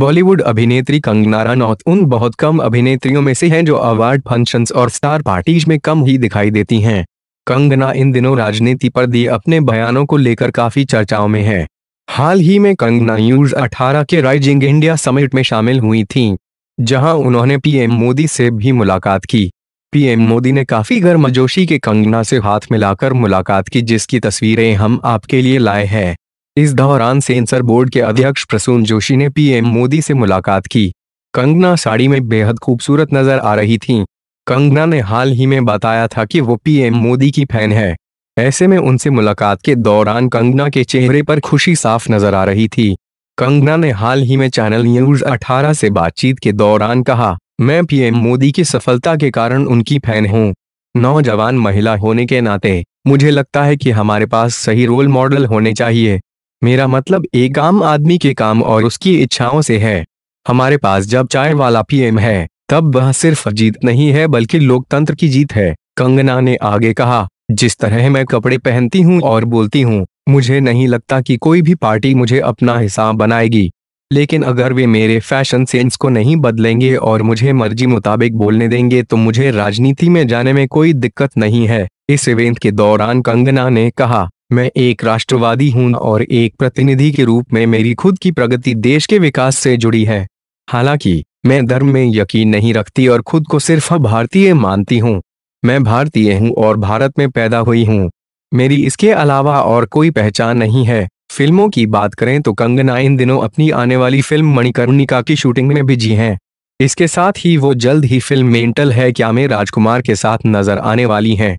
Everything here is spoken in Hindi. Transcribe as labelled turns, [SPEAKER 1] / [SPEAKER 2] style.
[SPEAKER 1] बॉलीवुड अभिनेत्री कंगना रनौत उन बहुत कम अभिनेत्रियों में से हैं जो अवार्ड फंक्शंस और स्टार पार्टीज में कम ही दिखाई देती हैं कंगना इन दिनों राजनीति पर दिए अपने बयानों को लेकर काफी चर्चाओं में है हाल ही में कंगना न्यूज 18 के राइजिंग इंडिया समिट में शामिल हुई थी जहां उन्होंने पीएम मोदी से भी मुलाकात की पीएम मोदी ने काफी गर्मजोशी के कंगना से हाथ मिलाकर मुलाकात की जिसकी तस्वीरें हम आपके लिए लाए हैं इस दौरान सेंसर बोर्ड के अध्यक्ष प्रसून जोशी ने पीएम मोदी से मुलाकात की कंगना साड़ी में बेहद खूबसूरत नजर आ रही थी कंगना ने हाल ही में बताया था कि वो पीएम मोदी की फैन है ऐसे में उनसे मुलाकात के दौरान कंगना के चेहरे पर खुशी साफ नजर आ रही थी कंगना ने हाल ही में चैनल न्यूज 18 से बातचीत के दौरान कहा मैं पीएम मोदी की सफलता के कारण उनकी फैन हूं नौजवान महिला होने के नाते मुझे लगता है कि हमारे पास सही रोल मॉडल होने चाहिए मेरा मतलब एक आम आदमी के काम और उसकी इच्छाओं से है हमारे पास जब चाय वाला पीएम है तब वह सिर्फ जीत नहीं है बल्कि लोकतंत्र की जीत है कंगना ने आगे कहा जिस तरह मैं कपड़े पहनती हूँ और बोलती हूँ मुझे नहीं लगता कि कोई भी पार्टी मुझे अपना हिसाब बनाएगी लेकिन अगर वे मेरे फैशन सेंस को नहीं बदलेंगे और मुझे मर्जी मुताबिक बोलने देंगे तो मुझे राजनीति में जाने में कोई दिक्कत नहीं है इस इवेंट के दौरान कंगना ने कहा मैं एक राष्ट्रवादी हूं और एक प्रतिनिधि के रूप में मेरी खुद की प्रगति देश के विकास से जुड़ी है हालांकि मैं धर्म में यकीन नहीं रखती और खुद को सिर्फ भारतीय मानती हूँ मैं भारतीय हूँ और भारत में पैदा हुई हूँ मेरी इसके अलावा और कोई पहचान नहीं है फिल्मों की बात करें तो कंगना इन दिनों अपनी आने वाली फिल्म मणिकर्णिका की शूटिंग में बिजी हैं इसके साथ ही वो जल्द ही फिल्म मेंटल है क्या में राजकुमार के साथ नजर आने वाली हैं